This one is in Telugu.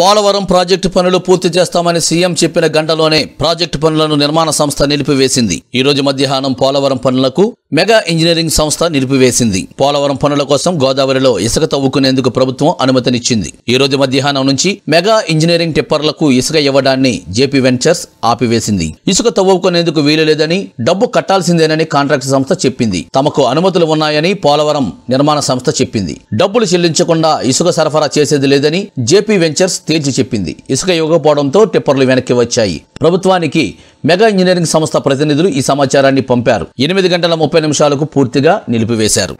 పోలవరం ప్రాజెక్టు పనులు పూర్తి చేస్తామని సీఎం చెప్పిన గంటలోనే ప్రాజెక్టు పనులను నిర్మాణ సంస్థ నిలిపివేసింది ఈ రోజు మధ్యాహ్నం పోలవరం పనులకు మెగా ఇంజనీరింగ్ సంస్థ నిలిపివేసింది పోలవరం పనుల కోసం గోదావరిలో ఇసుక తవ్వుకునేందుకు ప్రభుత్వం అనుమతినిచ్చింది ఈ రోజు మధ్యాహ్నం నుంచి మెగా ఇంజనీరింగ్ టిప్పర్లకు ఇసుక ఇవ్వడాన్ని జేపీ వెంచర్స్ ఆపివేసింది ఇసుక తవ్వుకునేందుకు వీలు లేదని డబ్బు కట్టాల్సిందేనని కాంట్రాక్ట్ సంస్థ చెప్పింది తమకు అనుమతులు ఉన్నాయని పోలవరం నిర్మాణ సంస్థ చెప్పింది డబ్బులు చెల్లించకుండా ఇసుక సరఫరా చేసేది లేదని జేపీ వెంచర్స్ తేల్చి చెప్పింది ఇసుక ఇవ్వకపోవడంతో టిప్పర్లు వెనక్కి వచ్చాయి ప్రభుత్వానికి మెగా ఇంజనీరింగ్ సంస్థ ప్రతినిధులు ఈ సమాచారాన్ని పంపారు ఎనిమిది గంటల ముప్పై నిమిషాలకు పూర్తిగా నిలిపివేశారు